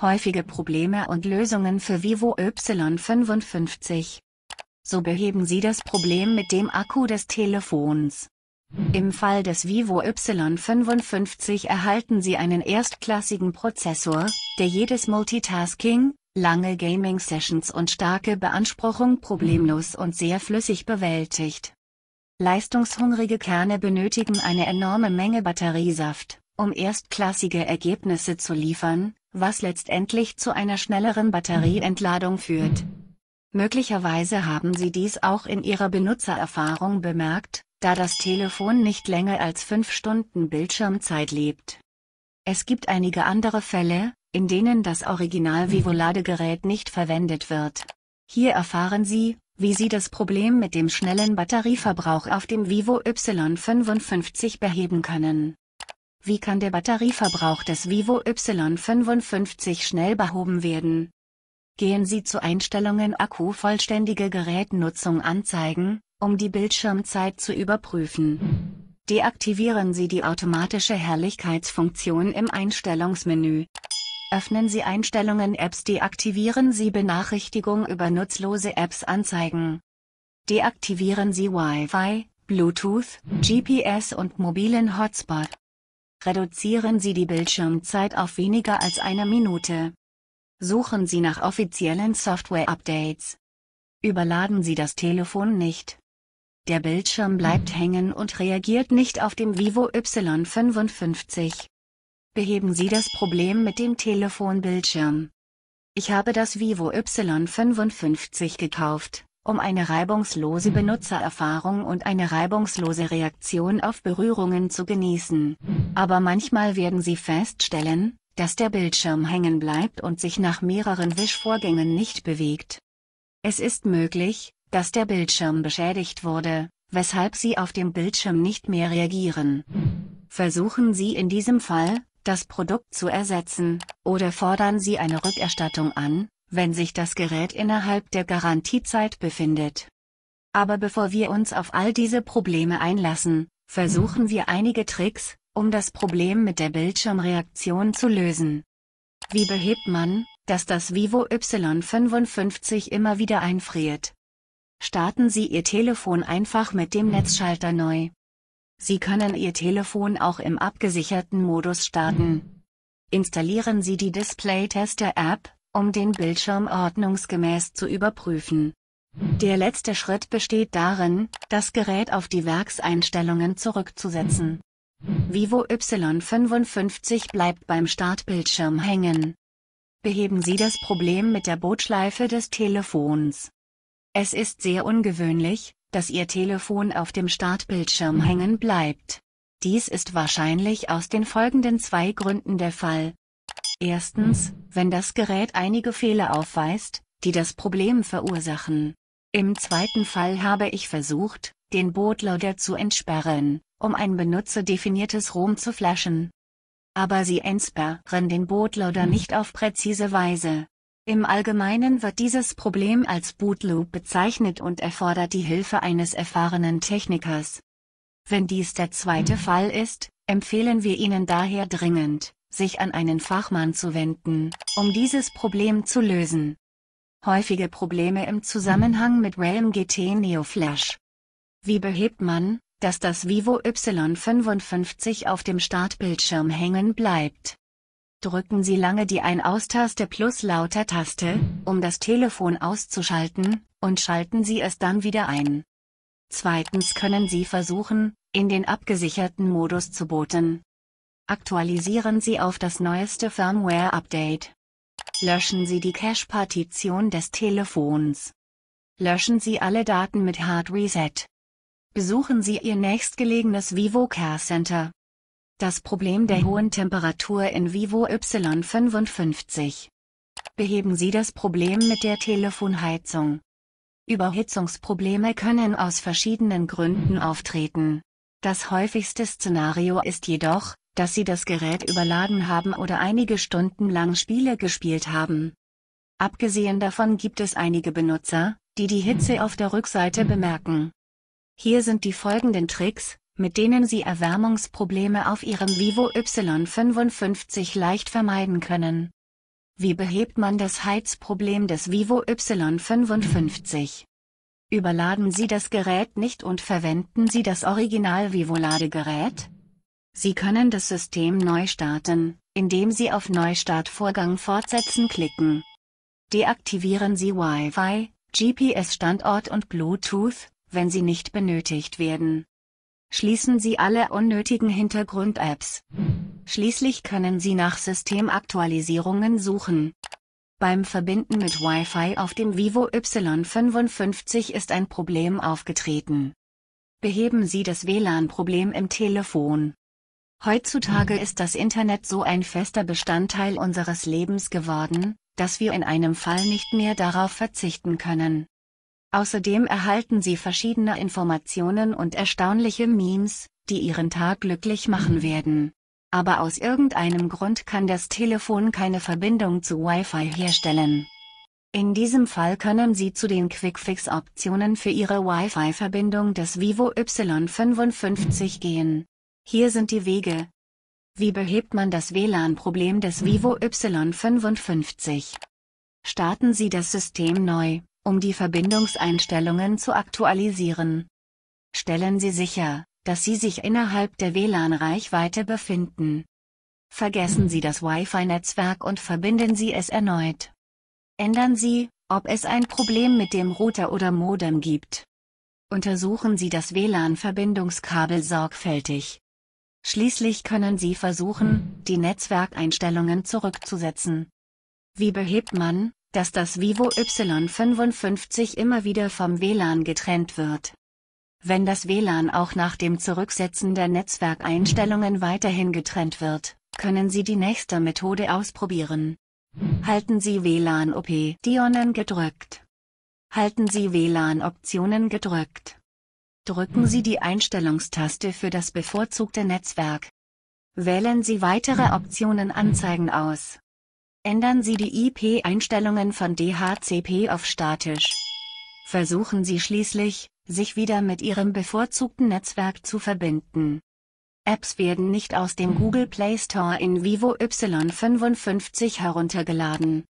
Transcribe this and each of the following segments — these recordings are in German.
häufige Probleme und Lösungen für Vivo Y55. So beheben Sie das Problem mit dem Akku des Telefons. Im Fall des Vivo Y55 erhalten Sie einen erstklassigen Prozessor, der jedes Multitasking, lange Gaming-Sessions und starke Beanspruchung problemlos und sehr flüssig bewältigt. Leistungshungrige Kerne benötigen eine enorme Menge Batteriesaft, um erstklassige Ergebnisse zu liefern, was letztendlich zu einer schnelleren Batterieentladung führt. Möglicherweise haben Sie dies auch in Ihrer Benutzererfahrung bemerkt, da das Telefon nicht länger als 5 Stunden Bildschirmzeit lebt. Es gibt einige andere Fälle, in denen das Original Vivo-Ladegerät nicht verwendet wird. Hier erfahren Sie, wie Sie das Problem mit dem schnellen Batterieverbrauch auf dem Vivo Y55 beheben können. Wie kann der Batterieverbrauch des Vivo Y55 schnell behoben werden? Gehen Sie zu Einstellungen Akku vollständige Gerätnutzung anzeigen, um die Bildschirmzeit zu überprüfen. Deaktivieren Sie die automatische Herrlichkeitsfunktion im Einstellungsmenü. Öffnen Sie Einstellungen Apps Deaktivieren Sie Benachrichtigung über nutzlose Apps anzeigen. Deaktivieren Sie Wi-Fi, Bluetooth, GPS und mobilen Hotspot. Reduzieren Sie die Bildschirmzeit auf weniger als eine Minute. Suchen Sie nach offiziellen Software-Updates. Überladen Sie das Telefon nicht. Der Bildschirm bleibt hängen und reagiert nicht auf dem Vivo Y55. Beheben Sie das Problem mit dem Telefonbildschirm. Ich habe das Vivo Y55 gekauft um eine reibungslose Benutzererfahrung und eine reibungslose Reaktion auf Berührungen zu genießen. Aber manchmal werden Sie feststellen, dass der Bildschirm hängen bleibt und sich nach mehreren Wischvorgängen nicht bewegt. Es ist möglich, dass der Bildschirm beschädigt wurde, weshalb Sie auf dem Bildschirm nicht mehr reagieren. Versuchen Sie in diesem Fall, das Produkt zu ersetzen, oder fordern Sie eine Rückerstattung an, wenn sich das Gerät innerhalb der Garantiezeit befindet. Aber bevor wir uns auf all diese Probleme einlassen, versuchen wir einige Tricks, um das Problem mit der Bildschirmreaktion zu lösen. Wie behebt man, dass das Vivo Y55 immer wieder einfriert? Starten Sie Ihr Telefon einfach mit dem Netzschalter neu. Sie können Ihr Telefon auch im abgesicherten Modus starten. Installieren Sie die Display Tester App, um den Bildschirm ordnungsgemäß zu überprüfen. Der letzte Schritt besteht darin, das Gerät auf die Werkseinstellungen zurückzusetzen. Vivo Y55 bleibt beim Startbildschirm hängen. Beheben Sie das Problem mit der Bootschleife des Telefons. Es ist sehr ungewöhnlich, dass Ihr Telefon auf dem Startbildschirm hängen bleibt. Dies ist wahrscheinlich aus den folgenden zwei Gründen der Fall. Erstens, wenn das Gerät einige Fehler aufweist, die das Problem verursachen. Im zweiten Fall habe ich versucht, den Bootloader zu entsperren, um ein benutzerdefiniertes ROM zu flaschen. Aber sie entsperren den Bootloader nicht auf präzise Weise. Im Allgemeinen wird dieses Problem als Bootloop bezeichnet und erfordert die Hilfe eines erfahrenen Technikers. Wenn dies der zweite Fall ist, empfehlen wir Ihnen daher dringend, sich an einen Fachmann zu wenden, um dieses Problem zu lösen. Häufige Probleme im Zusammenhang mit Realm GT Neo Flash. Wie behebt man, dass das Vivo Y55 auf dem Startbildschirm hängen bleibt? Drücken Sie lange die Ein-Aus-Taste plus lauter Taste, um das Telefon auszuschalten, und schalten Sie es dann wieder ein. Zweitens können Sie versuchen, in den abgesicherten Modus zu booten, Aktualisieren Sie auf das neueste Firmware-Update. Löschen Sie die Cache-Partition des Telefons. Löschen Sie alle Daten mit Hard Reset. Besuchen Sie Ihr nächstgelegenes Vivo Care Center. Das Problem der hohen Temperatur in Vivo Y55. Beheben Sie das Problem mit der Telefonheizung. Überhitzungsprobleme können aus verschiedenen Gründen auftreten. Das häufigste Szenario ist jedoch, dass sie das Gerät überladen haben oder einige Stunden lang Spiele gespielt haben. Abgesehen davon gibt es einige Benutzer, die die Hitze auf der Rückseite bemerken. Hier sind die folgenden Tricks, mit denen Sie Erwärmungsprobleme auf Ihrem Vivo Y55 leicht vermeiden können. Wie behebt man das Heizproblem des Vivo Y55? Überladen Sie das Gerät nicht und verwenden Sie das Original Vivo-Ladegerät? Sie können das System neu starten, indem Sie auf Neustartvorgang fortsetzen klicken. Deaktivieren Sie Wi-Fi, GPS-Standort und Bluetooth, wenn sie nicht benötigt werden. Schließen Sie alle unnötigen Hintergrund-Apps. Schließlich können Sie nach Systemaktualisierungen suchen. Beim Verbinden mit Wi-Fi auf dem Vivo Y55 ist ein Problem aufgetreten. Beheben Sie das WLAN-Problem im Telefon. Heutzutage ist das Internet so ein fester Bestandteil unseres Lebens geworden, dass wir in einem Fall nicht mehr darauf verzichten können. Außerdem erhalten Sie verschiedene Informationen und erstaunliche Memes, die Ihren Tag glücklich machen werden. Aber aus irgendeinem Grund kann das Telefon keine Verbindung zu Wi-Fi herstellen. In diesem Fall können Sie zu den Quickfix-Optionen für Ihre Wi-Fi-Verbindung des Vivo Y55 gehen. Hier sind die Wege. Wie behebt man das WLAN-Problem des Vivo Y55? Starten Sie das System neu, um die Verbindungseinstellungen zu aktualisieren. Stellen Sie sicher, dass Sie sich innerhalb der WLAN-Reichweite befinden. Vergessen Sie das Wi-Fi-Netzwerk und verbinden Sie es erneut. Ändern Sie, ob es ein Problem mit dem Router oder Modem gibt. Untersuchen Sie das WLAN-Verbindungskabel sorgfältig. Schließlich können Sie versuchen, die Netzwerkeinstellungen zurückzusetzen. Wie behebt man, dass das Vivo Y55 immer wieder vom WLAN getrennt wird? Wenn das WLAN auch nach dem Zurücksetzen der Netzwerkeinstellungen weiterhin getrennt wird, können Sie die nächste Methode ausprobieren. Halten Sie WLAN-OP-Dionen gedrückt. Halten Sie WLAN-Optionen gedrückt drücken Sie die Einstellungstaste für das bevorzugte Netzwerk. Wählen Sie weitere Optionen Anzeigen aus. Ändern Sie die IP-Einstellungen von DHCP auf statisch. Versuchen Sie schließlich, sich wieder mit Ihrem bevorzugten Netzwerk zu verbinden. Apps werden nicht aus dem Google Play Store in Vivo Y55 heruntergeladen.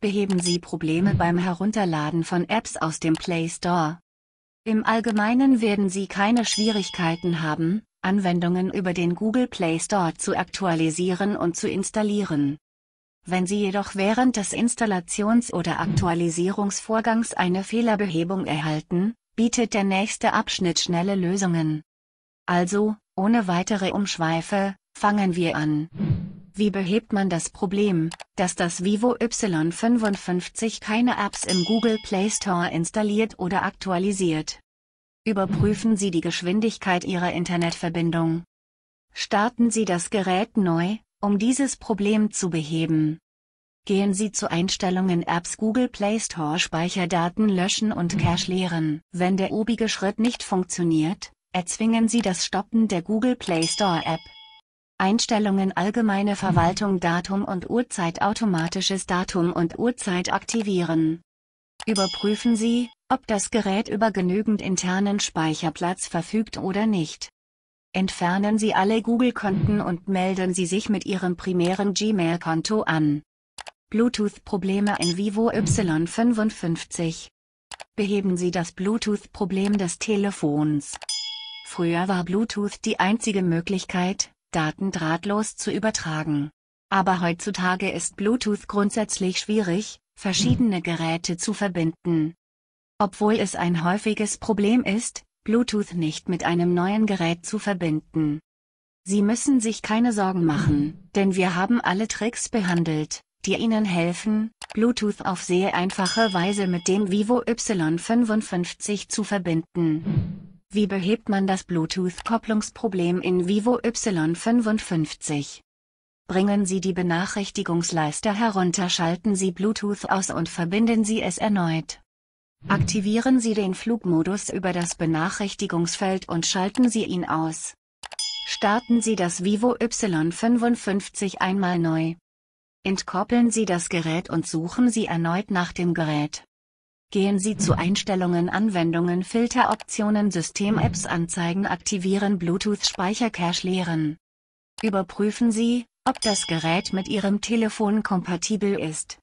Beheben Sie Probleme beim Herunterladen von Apps aus dem Play Store. Im Allgemeinen werden Sie keine Schwierigkeiten haben, Anwendungen über den Google Play Store zu aktualisieren und zu installieren. Wenn Sie jedoch während des Installations- oder Aktualisierungsvorgangs eine Fehlerbehebung erhalten, bietet der nächste Abschnitt schnelle Lösungen. Also, ohne weitere Umschweife, fangen wir an. Wie behebt man das Problem, dass das Vivo Y55 keine Apps im Google Play Store installiert oder aktualisiert? Überprüfen Sie die Geschwindigkeit Ihrer Internetverbindung. Starten Sie das Gerät neu, um dieses Problem zu beheben. Gehen Sie zu Einstellungen Apps Google Play Store Speicherdaten löschen und Cache leeren. Wenn der obige Schritt nicht funktioniert, erzwingen Sie das Stoppen der Google Play Store App. Einstellungen Allgemeine Verwaltung Datum und Uhrzeit Automatisches Datum und Uhrzeit aktivieren. Überprüfen Sie, ob das Gerät über genügend internen Speicherplatz verfügt oder nicht. Entfernen Sie alle Google-Konten und melden Sie sich mit Ihrem primären Gmail-Konto an. Bluetooth-Probleme in Vivo Y55 Beheben Sie das Bluetooth-Problem des Telefons. Früher war Bluetooth die einzige Möglichkeit, Daten drahtlos zu übertragen. Aber heutzutage ist Bluetooth grundsätzlich schwierig, verschiedene Geräte zu verbinden. Obwohl es ein häufiges Problem ist, Bluetooth nicht mit einem neuen Gerät zu verbinden. Sie müssen sich keine Sorgen machen, denn wir haben alle Tricks behandelt, die Ihnen helfen, Bluetooth auf sehr einfache Weise mit dem Vivo Y55 zu verbinden. Wie behebt man das Bluetooth-Kopplungsproblem in Vivo Y55? Bringen Sie die Benachrichtigungsleiste herunter, schalten Sie Bluetooth aus und verbinden Sie es erneut. Aktivieren Sie den Flugmodus über das Benachrichtigungsfeld und schalten Sie ihn aus. Starten Sie das Vivo Y55 einmal neu. Entkoppeln Sie das Gerät und suchen Sie erneut nach dem Gerät. Gehen Sie zu Einstellungen Anwendungen Filter Optionen System Apps Anzeigen Aktivieren Bluetooth Speicher Cache leeren. Überprüfen Sie, ob das Gerät mit Ihrem Telefon kompatibel ist.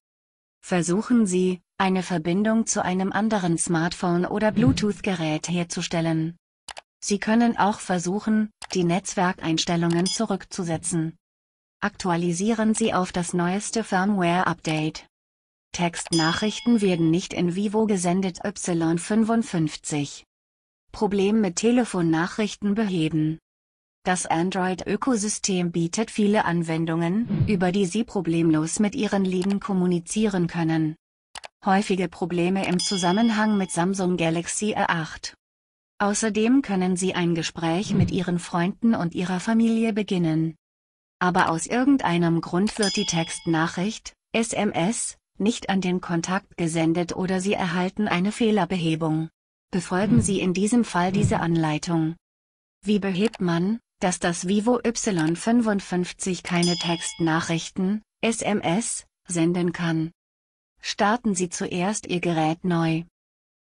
Versuchen Sie, eine Verbindung zu einem anderen Smartphone oder Bluetooth-Gerät herzustellen. Sie können auch versuchen, die Netzwerkeinstellungen zurückzusetzen. Aktualisieren Sie auf das neueste Firmware-Update. Textnachrichten werden nicht in Vivo gesendet Y55. Problem mit Telefonnachrichten beheben. Das Android-Ökosystem bietet viele Anwendungen, über die Sie problemlos mit Ihren Lieben kommunizieren können. Häufige Probleme im Zusammenhang mit Samsung Galaxy A8. Außerdem können Sie ein Gespräch mit Ihren Freunden und Ihrer Familie beginnen. Aber aus irgendeinem Grund wird die Textnachricht, SMS, nicht an den Kontakt gesendet oder Sie erhalten eine Fehlerbehebung. Befolgen hm. Sie in diesem Fall diese Anleitung. Wie behebt man, dass das Vivo Y55 keine Textnachrichten, SMS, senden kann? Starten Sie zuerst Ihr Gerät neu.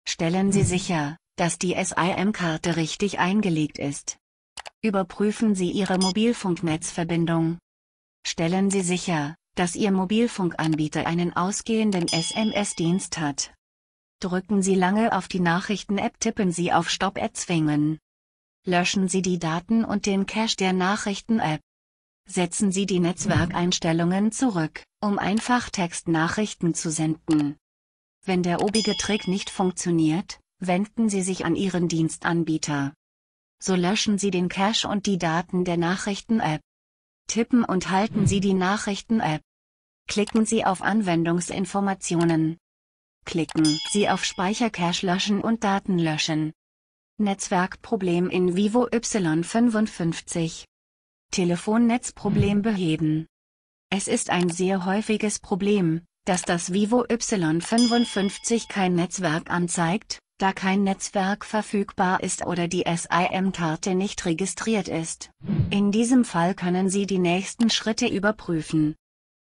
Stellen Sie hm. sicher, dass die SIM-Karte richtig eingelegt ist. Überprüfen Sie Ihre Mobilfunknetzverbindung. Stellen Sie sicher, dass Ihr Mobilfunkanbieter einen ausgehenden SMS-Dienst hat. Drücken Sie lange auf die Nachrichten-App, tippen Sie auf Stopp erzwingen. Löschen Sie die Daten und den Cache der Nachrichten-App. Setzen Sie die Netzwerkeinstellungen zurück, um einfach Textnachrichten zu senden. Wenn der obige Trick nicht funktioniert, wenden Sie sich an Ihren Dienstanbieter. So löschen Sie den Cache und die Daten der Nachrichten-App. Tippen und halten Sie die Nachrichten-App. Klicken Sie auf Anwendungsinformationen. Klicken Sie auf Speicher löschen und Daten löschen. Netzwerkproblem in Vivo Y55. Telefonnetzproblem beheben. Es ist ein sehr häufiges Problem, dass das Vivo Y55 kein Netzwerk anzeigt, da kein Netzwerk verfügbar ist oder die SIM-Karte nicht registriert ist. In diesem Fall können Sie die nächsten Schritte überprüfen.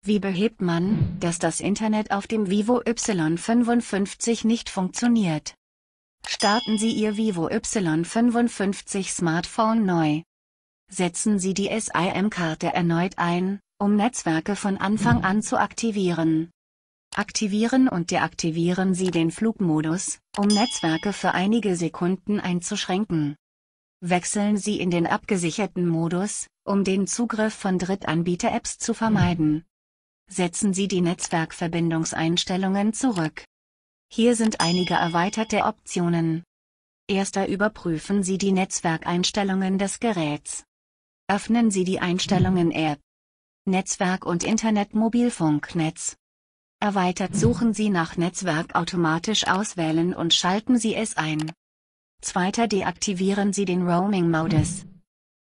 Wie behebt man, dass das Internet auf dem Vivo Y55 nicht funktioniert? Starten Sie Ihr Vivo Y55 Smartphone neu. Setzen Sie die SIM-Karte erneut ein, um Netzwerke von Anfang an zu aktivieren. Aktivieren und deaktivieren Sie den Flugmodus, um Netzwerke für einige Sekunden einzuschränken. Wechseln Sie in den abgesicherten Modus, um den Zugriff von Drittanbieter-Apps zu vermeiden. Setzen Sie die Netzwerkverbindungseinstellungen zurück. Hier sind einige erweiterte Optionen. Erster überprüfen Sie die Netzwerkeinstellungen des Geräts. Öffnen Sie die Einstellungen App. Netzwerk und Internet Mobilfunknetz. Erweitert suchen Sie nach Netzwerk automatisch auswählen und schalten Sie es ein. Zweiter deaktivieren Sie den Roaming-Modus.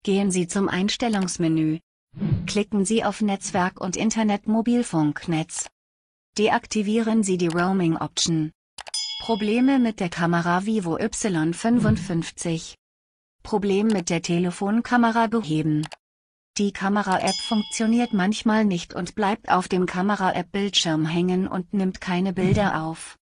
Gehen Sie zum Einstellungsmenü. Klicken Sie auf Netzwerk und Internet-Mobilfunknetz. Deaktivieren Sie die Roaming-Option. Probleme mit der Kamera Vivo Y55. Problem mit der Telefonkamera beheben. Die Kamera-App funktioniert manchmal nicht und bleibt auf dem Kamera-App-Bildschirm hängen und nimmt keine Bilder auf.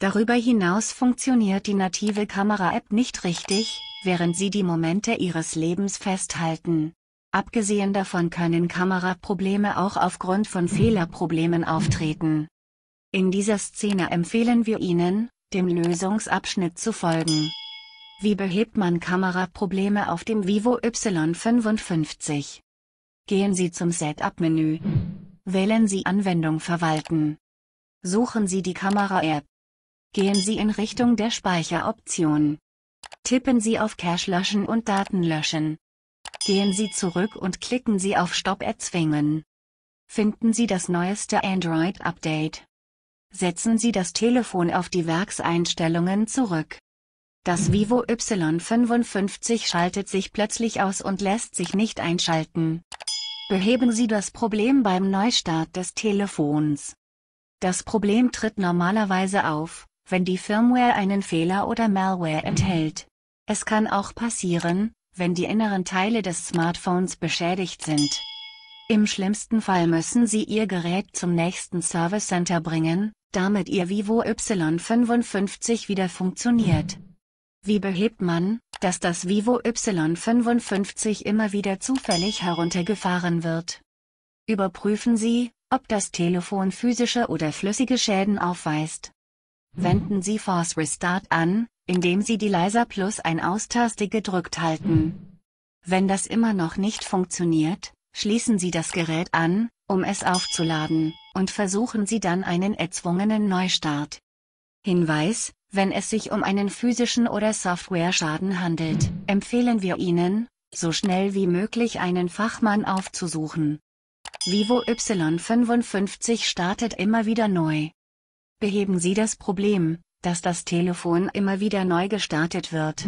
Darüber hinaus funktioniert die native Kamera-App nicht richtig, während Sie die Momente Ihres Lebens festhalten. Abgesehen davon können Kameraprobleme auch aufgrund von Fehlerproblemen auftreten. In dieser Szene empfehlen wir Ihnen, dem Lösungsabschnitt zu folgen. Wie behebt man Kameraprobleme auf dem Vivo Y55? Gehen Sie zum Setup-Menü. Wählen Sie Anwendung verwalten. Suchen Sie die Kamera-App. Gehen Sie in Richtung der Speicheroption. Tippen Sie auf Cache löschen und Daten löschen. Gehen Sie zurück und klicken Sie auf Stopp erzwingen. Finden Sie das neueste Android-Update. Setzen Sie das Telefon auf die Werkseinstellungen zurück. Das Vivo Y55 schaltet sich plötzlich aus und lässt sich nicht einschalten. Beheben Sie das Problem beim Neustart des Telefons. Das Problem tritt normalerweise auf, wenn die Firmware einen Fehler oder Malware enthält. Es kann auch passieren, wenn die inneren Teile des Smartphones beschädigt sind. Im schlimmsten Fall müssen Sie Ihr Gerät zum nächsten Service Center bringen, damit Ihr Vivo Y55 wieder funktioniert. Wie behebt man, dass das Vivo Y55 immer wieder zufällig heruntergefahren wird? Überprüfen Sie, ob das Telefon physische oder flüssige Schäden aufweist. Wenden Sie Force Restart an, indem Sie die Leiser plus ein Austaste gedrückt halten. Wenn das immer noch nicht funktioniert, schließen Sie das Gerät an, um es aufzuladen, und versuchen Sie dann einen erzwungenen Neustart. Hinweis, wenn es sich um einen physischen oder Software-Schaden handelt, empfehlen wir Ihnen, so schnell wie möglich einen Fachmann aufzusuchen. Vivo Y55 startet immer wieder neu. Beheben Sie das Problem, dass das Telefon immer wieder neu gestartet wird.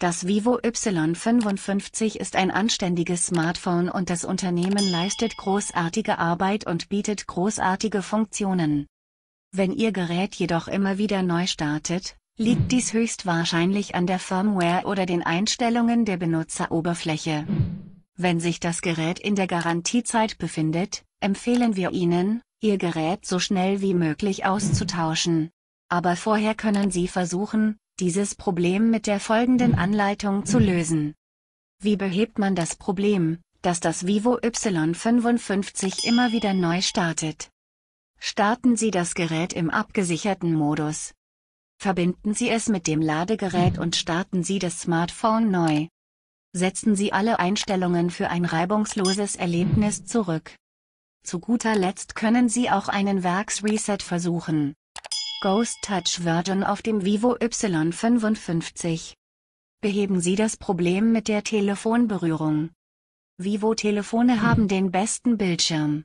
Das Vivo Y55 ist ein anständiges Smartphone und das Unternehmen leistet großartige Arbeit und bietet großartige Funktionen. Wenn Ihr Gerät jedoch immer wieder neu startet, liegt dies höchstwahrscheinlich an der Firmware oder den Einstellungen der Benutzeroberfläche. Wenn sich das Gerät in der Garantiezeit befindet, empfehlen wir Ihnen, Ihr Gerät so schnell wie möglich auszutauschen. Aber vorher können Sie versuchen, dieses Problem mit der folgenden Anleitung zu lösen. Wie behebt man das Problem, dass das Vivo Y55 immer wieder neu startet? Starten Sie das Gerät im abgesicherten Modus. Verbinden Sie es mit dem Ladegerät und starten Sie das Smartphone neu. Setzen Sie alle Einstellungen für ein reibungsloses Erlebnis zurück. Zu guter Letzt können Sie auch einen Werksreset versuchen. Ghost Touch Version auf dem Vivo Y55. Beheben Sie das Problem mit der Telefonberührung. Vivo-Telefone haben den besten Bildschirm.